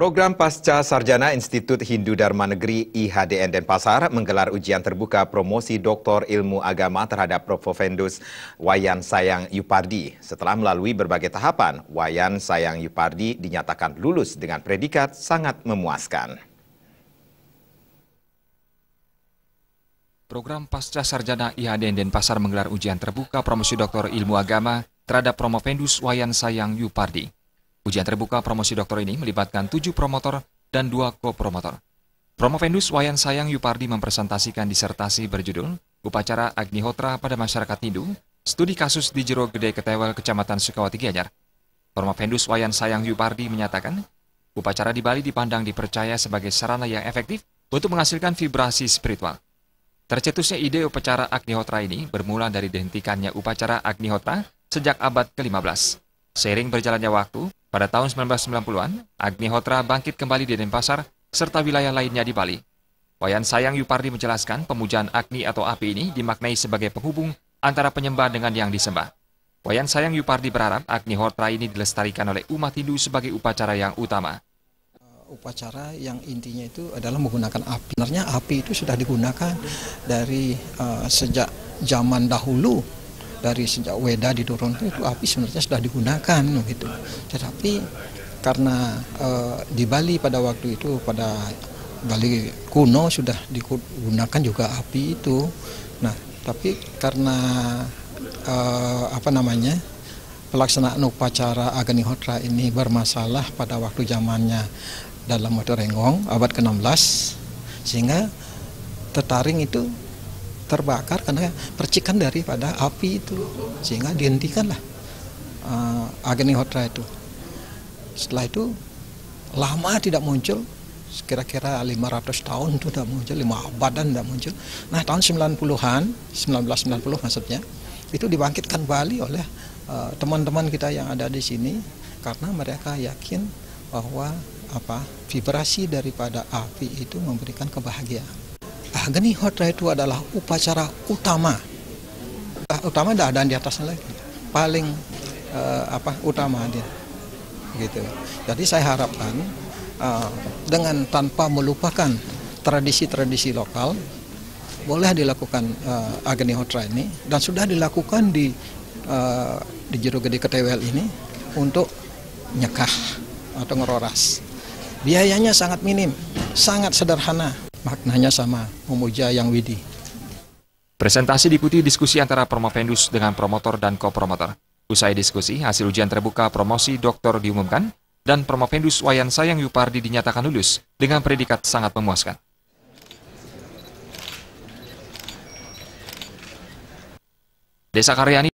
Program Pasca Sarjana Institut Hindu Dharma Negeri IHDN Denpasar menggelar ujian terbuka promosi Doktor Ilmu Agama terhadap Prof. Vendus Wayan Sayang Yupardi. Setelah melalui berbagai tahapan, Wayan Sayang Yupardi dinyatakan lulus dengan predikat sangat memuaskan. Program Pasca Sarjana IHDN Denpasar menggelar ujian terbuka promosi Doktor Ilmu Agama terhadap Prof. Promovendus Wayan Sayang Yupardi. Ujian terbuka promosi doktor ini melibatkan tujuh promotor dan dua ko-promotor. Promovendus Wayan Sayang Yupardi mempresentasikan disertasi berjudul Upacara Agnihotra pada Masyarakat Hindu, Studi Kasus di Jero Gede Ketewel Kecamatan Sukawati Gianyar. Promovendus Wayan Sayang Yupardi menyatakan, upacara di Bali dipandang dipercaya sebagai sarana yang efektif untuk menghasilkan vibrasi spiritual. Tercetusnya ide upacara Agnihotra ini bermula dari dihentikannya upacara Agnihotra sejak abad ke-15. Seiring berjalannya waktu, pada tahun 1990-an, Agnihotra bangkit kembali di Denpasar serta wilayah lainnya di Bali. Wayan Sayang Yupardi menjelaskan pemujaan Agni atau api ini dimaknai sebagai penghubung antara penyembah dengan yang disembah. Wayan Sayang Yupardi berharap Agnihotra ini dilestarikan oleh umat Hindu sebagai upacara yang utama uh, upacara yang intinya itu adalah menggunakan api. Sebenarnya api itu sudah digunakan dari uh, sejak zaman dahulu dari sejak Weda diturunkan itu api sebenarnya sudah digunakan gitu. Tetapi karena e, di Bali pada waktu itu pada Bali kuno sudah digunakan juga api itu. Nah, tapi karena e, apa namanya? pelaksanaan upacara Agni Hotra ini bermasalah pada waktu zamannya dalam waktu Renggong abad ke-16 sehingga tetaring itu terbakar karena percikan daripada api itu sehingga dihentikanlah uh, Agni Hotra itu setelah itu lama tidak muncul kira-kira 500 tahun itu tidak muncul, 5 abadan tidak muncul. Nah tahun 90-an, 1990 maksudnya, itu dibangkitkan Bali oleh eh, teman-teman uh, kita yang ada di sini karena mereka yakin bahwa apa vibrasi daripada api itu memberikan kebahagiaan. Agni Hotra itu adalah upacara utama. Ah, utama tidak ada di atasnya lagi. Paling uh, apa utama dia. Gitu. Jadi saya harapkan uh, dengan tanpa melupakan tradisi-tradisi lokal boleh dilakukan uh, Agni Hotra ini dan sudah dilakukan di uh, di Jero Gede Ketewel ini untuk nyekah atau ngeroras. Biayanya sangat minim, sangat sederhana maknanya sama, memuja yang widi. Presentasi diikuti diskusi antara promovendus dengan promotor dan kopromotor. Usai diskusi, hasil ujian terbuka promosi doktor diumumkan dan promovendus Wayan Sayang Yupardi dinyatakan lulus dengan predikat sangat memuaskan. Desa Karyani